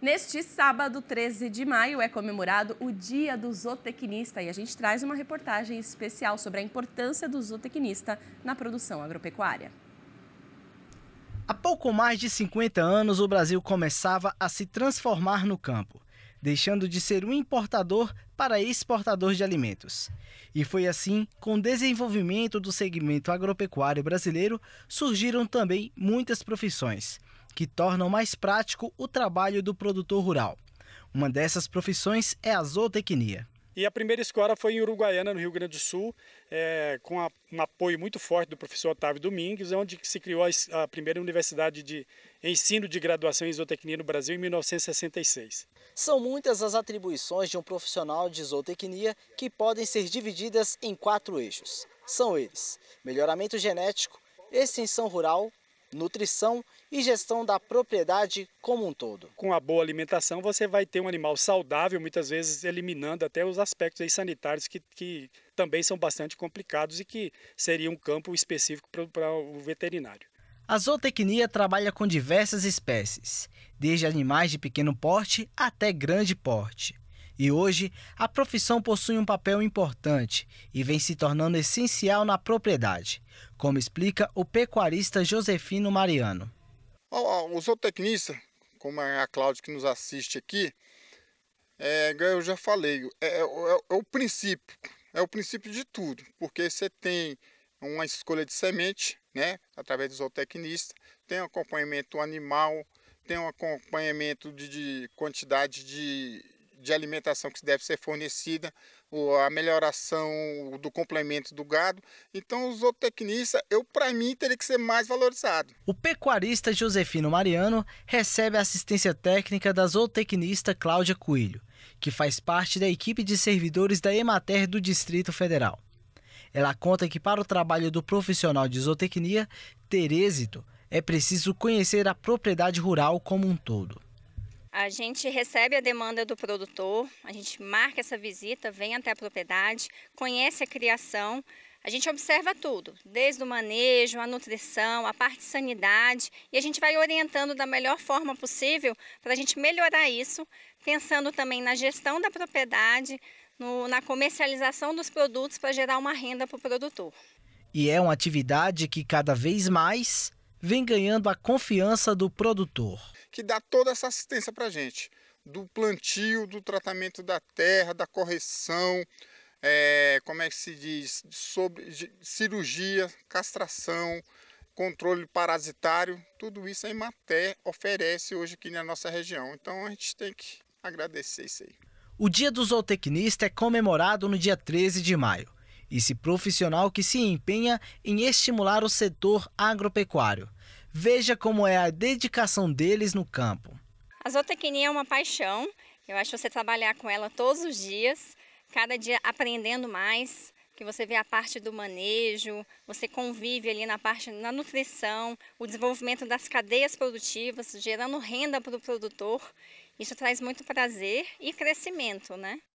Neste sábado, 13 de maio, é comemorado o Dia do Zootecnista e a gente traz uma reportagem especial sobre a importância do zootecnista na produção agropecuária. Há pouco mais de 50 anos, o Brasil começava a se transformar no campo, deixando de ser um importador para exportador de alimentos. E foi assim, com o desenvolvimento do segmento agropecuário brasileiro, surgiram também muitas profissões que tornam mais prático o trabalho do produtor rural. Uma dessas profissões é a zootecnia. E a primeira escola foi em Uruguaiana, no Rio Grande do Sul, é, com a, um apoio muito forte do professor Otávio Domingues, é onde se criou a, a primeira universidade de ensino de graduação em zootecnia no Brasil em 1966. São muitas as atribuições de um profissional de zootecnia que podem ser divididas em quatro eixos. São eles: melhoramento genético, extensão rural, nutrição e gestão da propriedade como um todo. Com a boa alimentação, você vai ter um animal saudável, muitas vezes eliminando até os aspectos sanitários que, que também são bastante complicados e que seria um campo específico para o veterinário. A zootecnia trabalha com diversas espécies, desde animais de pequeno porte até grande porte. E hoje, a profissão possui um papel importante e vem se tornando essencial na propriedade, como explica o pecuarista Josefino Mariano. O zootecnista, como a Cláudia que nos assiste aqui, é, eu já falei, é, é, é, é o princípio, é o princípio de tudo, porque você tem uma escolha de semente, né, através do zootecnista, tem um acompanhamento animal, tem um acompanhamento de, de quantidade de, de alimentação que deve ser fornecida, a melhoração do complemento do gado. Então, o zootecnista, eu para mim, teria que ser mais valorizado. O pecuarista Josefino Mariano recebe a assistência técnica da zootecnista Cláudia Coelho, que faz parte da equipe de servidores da Emater do Distrito Federal. Ela conta que para o trabalho do profissional de zootecnia ter êxito, é preciso conhecer a propriedade rural como um todo. A gente recebe a demanda do produtor, a gente marca essa visita, vem até a propriedade, conhece a criação, a gente observa tudo, desde o manejo, a nutrição, a parte de sanidade, e a gente vai orientando da melhor forma possível para a gente melhorar isso, pensando também na gestão da propriedade, no, na comercialização dos produtos para gerar uma renda para o produtor. E é uma atividade que cada vez mais vem ganhando a confiança do produtor. Que dá toda essa assistência para a gente, do plantio, do tratamento da terra, da correção, é, como é que se diz, sobre cirurgia, castração, controle parasitário, tudo isso a Imaté oferece hoje aqui na nossa região. Então a gente tem que agradecer isso aí. O Dia do Zootecnista é comemorado no dia 13 de maio esse profissional que se empenha em estimular o setor agropecuário. Veja como é a dedicação deles no campo. A zootecnia é uma paixão. Eu acho que você trabalhar com ela todos os dias, cada dia aprendendo mais, que você vê a parte do manejo, você convive ali na parte da nutrição, o desenvolvimento das cadeias produtivas, gerando renda para o produtor. Isso traz muito prazer e crescimento, né?